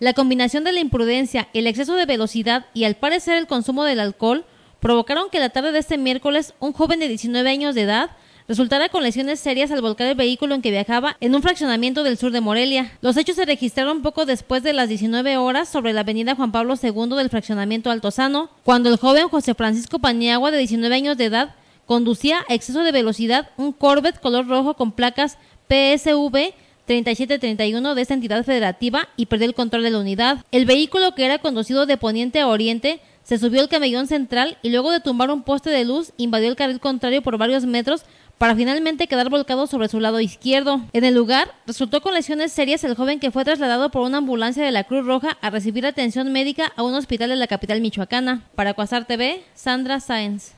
La combinación de la imprudencia, el exceso de velocidad y al parecer el consumo del alcohol provocaron que la tarde de este miércoles un joven de 19 años de edad resultara con lesiones serias al volcar el vehículo en que viajaba en un fraccionamiento del sur de Morelia. Los hechos se registraron poco después de las 19 horas sobre la avenida Juan Pablo II del fraccionamiento Altozano, cuando el joven José Francisco Paniagua de 19 años de edad conducía a exceso de velocidad un Corvette color rojo con placas PSV 3731 de esta entidad federativa y perdió el control de la unidad. El vehículo que era conducido de poniente a oriente se subió al camellón central y luego de tumbar un poste de luz invadió el carril contrario por varios metros para finalmente quedar volcado sobre su lado izquierdo. En el lugar resultó con lesiones serias el joven que fue trasladado por una ambulancia de la Cruz Roja a recibir atención médica a un hospital de la capital michoacana. Para Cuasar TV, Sandra Sáenz.